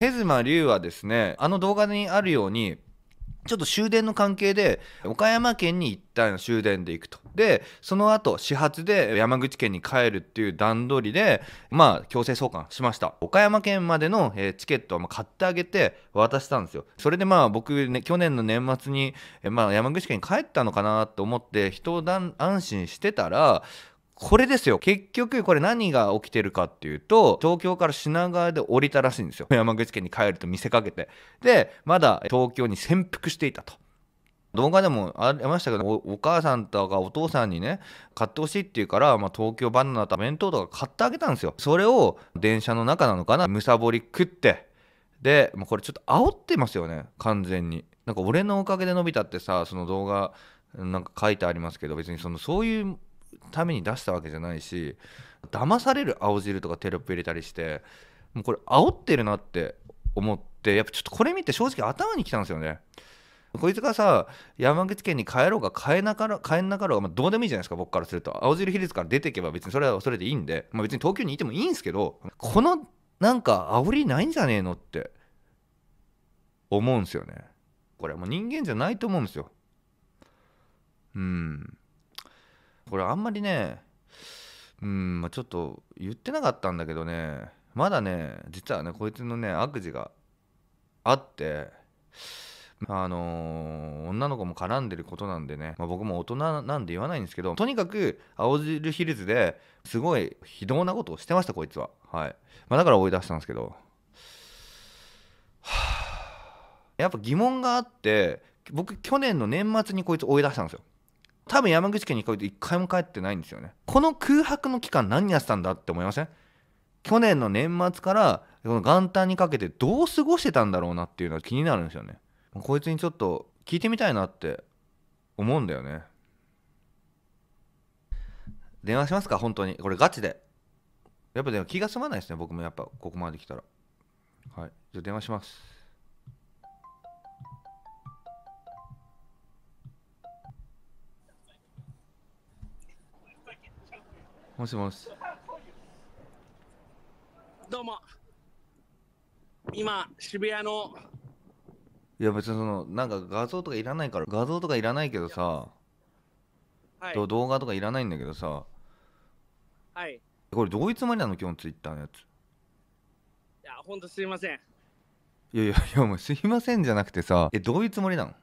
ヘズマ龍はですねあの動画にあるようにちょっと終電の関係で岡山県に一旦終電で行くとでその後始発で山口県に帰るっていう段取りでまあ強制送還しました岡山県までの、えチケットは買ってあげて渡したんですよそれでまあ僕ね去年の年末に、えまあ、山口県に帰ったのかなと思って人を安心してたらこれですよ結局これ何が起きてるかっていうと東京から品川で降りたらしいんですよ 山口県に帰ると見せかけてでまだ東京に潜伏していたと。動画でもありましたけどお母さんとかお父さんにね買ってほしいっていうから、まあ、東京バナナと弁当とか買ってあげたんですよそれを電車の中なのかなむさぼり食ってでもうこれちょっと煽ってますよね完全になんか俺のおかげで伸びたってさその動画なんか書いてありますけど別にそのそういうために出したわけじゃないし騙される青汁とかテロップ入れたりしてもうこれ煽ってるなって思ってやっぱちょっとこれ見て正直頭にきたんですよね。こいつがさ山口県に帰ろうが帰なかろ帰んなかろうが、まあ、どうでもいいじゃないですか僕からすると青汁比率から出ていけば別にそれはそれでいいんで、まあ、別に東京にいてもいいんですけどこのなんか煽りないんじゃねえのって思うんすよねこれもう人間じゃないと思うんですようんこれあんまりねうんまちょっと言ってなかったんだけどねまだね実はねこいつのね悪事があってあのー、女の子も絡んでることなんでね、まあ、僕も大人なんで言わないんですけどとにかく青汁ヒルズですごい非道なことをしてましたこいつははい、まあ、だから追い出したんですけどやっぱ疑問があって僕去年の年末にこいつ追い出したんですよ多分山口県にて1回も帰ってないんですよねこの空白の期間何やってたんだって思いません去年の年末からこの元旦にかけてどう過ごしてたんだろうなっていうのは気になるんですよねこいつにちょっと聞いてみたいなって思うんだよね電話しますか本当にこれガチでやっぱでも気が済まないですね僕もやっぱここまで来たらはいじゃあ電話しますもしもし。どうも。今、渋谷の。いや、別にその、なんか画像とかいらないから、画像とかいらないけどさ、はい、動画とかいらないんだけどさ、はい。これ、どういうつもりなの、今日のツイッターのやつ。いや、ほんとすいません。いやいやいや、もうすいませんじゃなくてさ、え、どういうつもりなの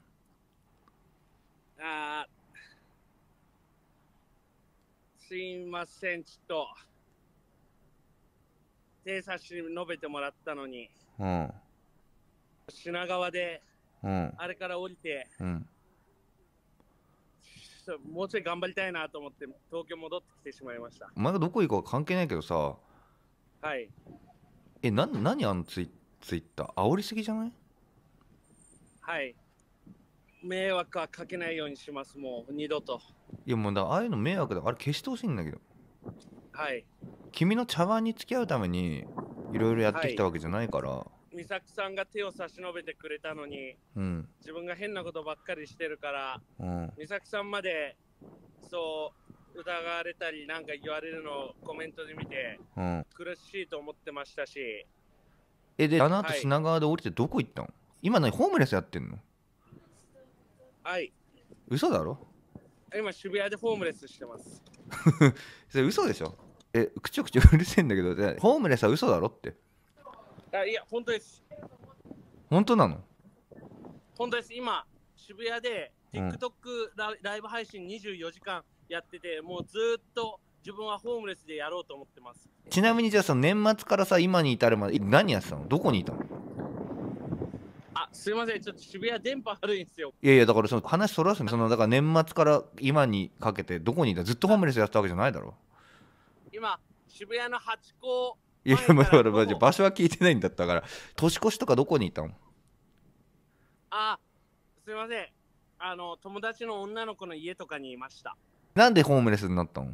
すいません、ちょっと。手差し述べてもらったのに、うん、品川で、うん、あれから降りて、うん、もうちょい頑張りたいなと思って、東京戻ってきてしまいました。お前がどこ行こうか関係ないけどさ、はい。え、な何あのツイツイッター、煽りすぎじゃないはい。迷惑はかけないようにします、もう二度と。いやもうだああいうの迷惑だあれ消してほしいんだけどはい。君の茶碗に付き合うためにいろいろやってきたわけじゃないから、美咲さんが手を差し伸べてくれたのに、うん自分が変なことばっかりしてるから、うん美咲さんまでそう疑われたり、なんか言われるのをコメントで見て、うん苦しいと思ってましたし、えであの後砂品川で降りてどこ行ったの今何ホームレスやってんのはい。嘘だろ今、渋谷でホームレスしてます。それ嘘でしょえ、くちょくちょうるせえんだけど、でホームレスは嘘だろって。あいや、本当です。本当なの本当です。今、渋谷でうん TikTok ラ,、イブ配信24時間やってて、もうずーっと自分はホームレスでやろうと思ってます。ちなみにじゃあその年末からさ、今に至るまでい何やってたのどこにいたのあすいません、ちょっと渋谷電波悪いんですよ。いやいや、だからその話そらすの、そのだから年末から今にかけて、どこにいたずっとホームレスやってたわけじゃないだろ。今、渋谷のハチ公。いや、まだまだ場所は聞いてないんだったから、年越しとかどこにいたのあ、すいません。あの、友達の女の子の家とかにいました。なんでホームレスになったの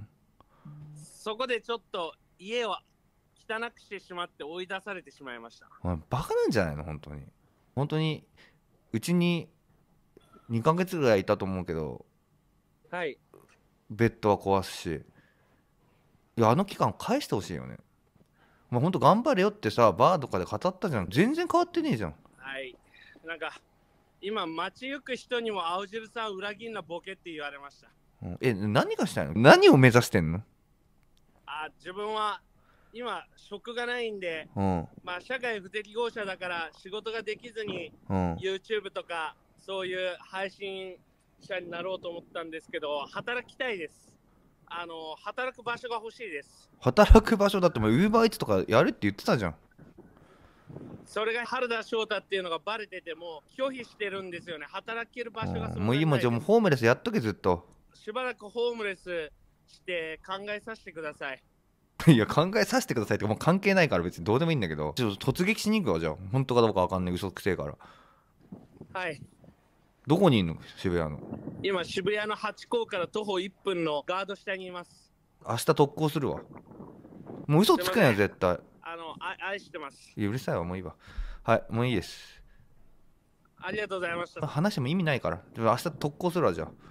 そこでちょっと家を汚くしてしまって追い出されてしまいました。バカなんじゃないの本当に。本当にうちに2ヶ月ぐらいいたと思うけどはいベッドは壊すしいやあの期間返してほしいよねまあ本当頑張れよってさバーとかで語ったじゃん全然変わってねえじゃんはいなんか今街行く人にも青汁さん裏切んなボケって言われました、うんえ何がしたいの何を目指してんのあ自分は今、職がないんで、うん、まあ、社会不適合者だから仕事ができずに、うん、YouTube とか、そういう配信者になろうと思ったんですけど、働きたいです。あの、働く場所が欲しいです。働く場所だって、もーバーイーツとかやるって言ってたじゃん。それが原田翔太っていうのがバレてても拒否してるんですよね。働ける場所がもう今じゃもうホームレスやっとけずっと。しばらくホームレスして考えさせてください。いや考えさせてくださいってもう関係ないから別にどうでもいいんだけどちょっと突撃しに行くわじゃあ本当かどうか分かんない嘘くせえからはいどこにいんの渋谷の今渋谷のハチ公から徒歩1分のガード下にいます明日特攻するわもう嘘つくんよ絶対あのあ愛してますいやうるさいわもういいわはいもういいですありがとうございました話も意味ないから明日特攻するわじゃあ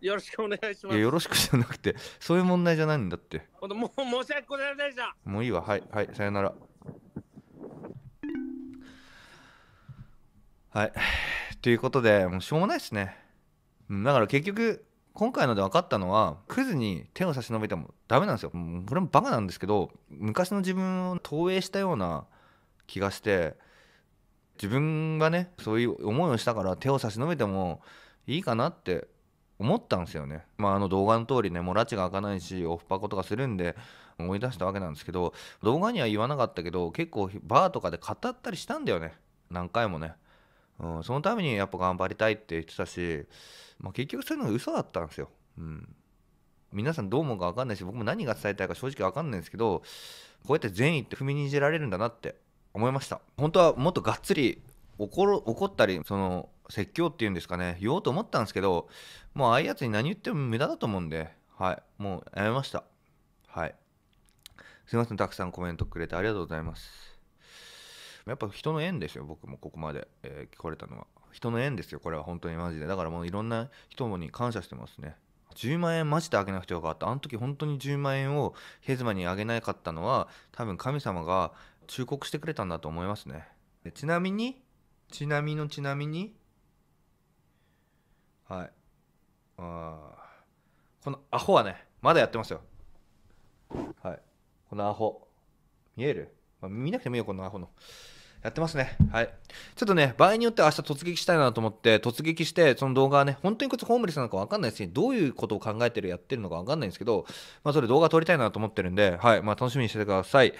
よろしくお願いします。よろしくじゃなくて、そういう問題じゃないんだって。もう申し訳ございませんでした。もういいわ、はい、はい、さよなら。はい。ということで、もうしょうもないですね。だから結局、今回ので分かったのは、クズに手を差し伸べてもダメなんですよ。これもバカなんですけど、昔の自分を投影したような気がして、自分がね、そういう思いをしたから手を差し伸べてもいいかなって思ったんですよね。まあ、あの動画の通りね、もう拉致が開かないし、オフパコとかするんで、思い出したわけなんですけど、動画には言わなかったけど、結構バーとかで語ったりしたんだよね。何回もね。うん、そのためにやっぱ頑張りたいって言ってたし、まあ、結局そういうのが嘘だったんですよ。うん。皆さんどう思うか分かんないし、僕も何が伝えたいか正直分かんないんですけど、こうやって善意って踏みにじられるんだなって思いました。本当はもっとがっつり怒怒ったり、その、説教っていうんですかね、言おうと思ったんですけど、もうああいうやつに何言っても無駄だと思うんで、はい、もうやめました。はい。すいません、たくさんコメントくれてありがとうございます。やっぱ人の縁ですよ、僕もここまで、えー、聞こえたのは。人の縁ですよ、これは本当にマジで。だからもういろんな人に感謝してますね。10万円マジであげなくてよかった。あの時本当に10万円をヘズマにあげなかったのは、多分神様が忠告してくれたんだと思いますね。ちなみに、ちなみのちなみに、はいあこのアホはねまだやってますよはいこのアホ見える、まあ、見なくてもいいよこのアホのやってますね。はい。ちょっとね、場合によっては明日突撃したいなと思って、突撃して、その動画はね、本当にこいつホームレスなのか分かんないですし、どういうことを考えてる、やってるのか分かんないんですけど、まあ、それ動画撮りたいなと思ってるんで、はい。まあ、楽しみにしててください。